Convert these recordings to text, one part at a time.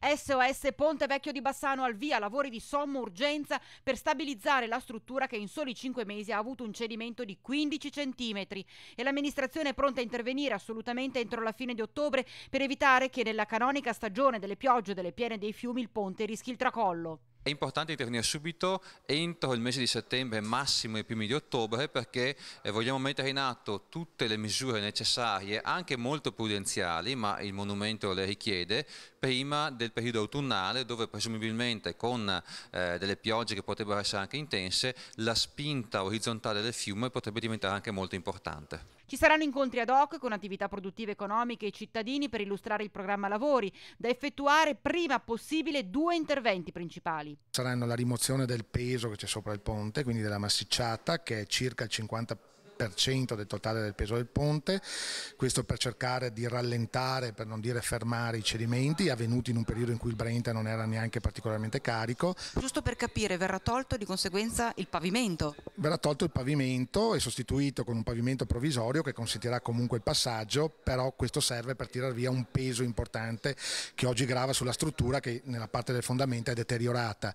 SOS Ponte Vecchio di Bassano al via lavori di somma urgenza per stabilizzare la struttura che in soli 5 mesi ha avuto un cedimento di 15 cm e l'amministrazione è pronta a intervenire assolutamente entro la fine di ottobre per evitare che nella canonica stagione delle piogge e delle piene dei fiumi il ponte rischi il tracollo è importante intervenire subito entro il mese di settembre, massimo i primi di ottobre, perché eh, vogliamo mettere in atto tutte le misure necessarie, anche molto prudenziali, ma il monumento le richiede, prima del periodo autunnale dove presumibilmente con eh, delle piogge che potrebbero essere anche intense, la spinta orizzontale del fiume potrebbe diventare anche molto importante. Ci saranno incontri ad hoc con attività produttive economiche e cittadini per illustrare il programma lavori, da effettuare prima possibile due interventi principali saranno la rimozione del peso che c'è sopra il ponte, quindi della massicciata, che è circa il 50% 30% del totale del peso del ponte, questo per cercare di rallentare, per non dire fermare i cedimenti, avvenuti in un periodo in cui il Brenta non era neanche particolarmente carico. Giusto per capire, verrà tolto di conseguenza il pavimento? Verrà tolto il pavimento e sostituito con un pavimento provvisorio che consentirà comunque il passaggio, però questo serve per tirar via un peso importante che oggi grava sulla struttura che nella parte del fondamento è deteriorata.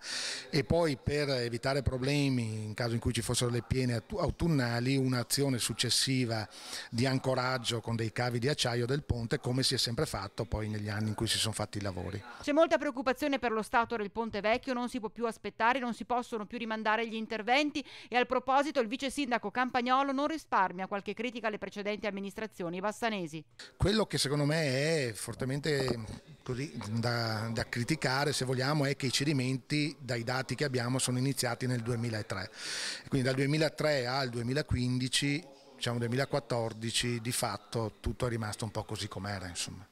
E poi per evitare problemi, in caso in cui ci fossero le piene autunnali, una un'operazione successiva di ancoraggio con dei cavi di acciaio del ponte come si è sempre fatto poi negli anni in cui si sono fatti i lavori. C'è molta preoccupazione per lo stato del ponte vecchio, non si può più aspettare, non si possono più rimandare gli interventi e al proposito il vice sindaco Campagnolo non risparmia qualche critica alle precedenti amministrazioni bassanesi. Quello che secondo me è fortemente Così, da, da, criticare se vogliamo è che i cedimenti dai dati che abbiamo sono iniziati nel 2003 quindi dal 2003 al 2015 diciamo 2014 di fatto tutto è rimasto un po' così com'era insomma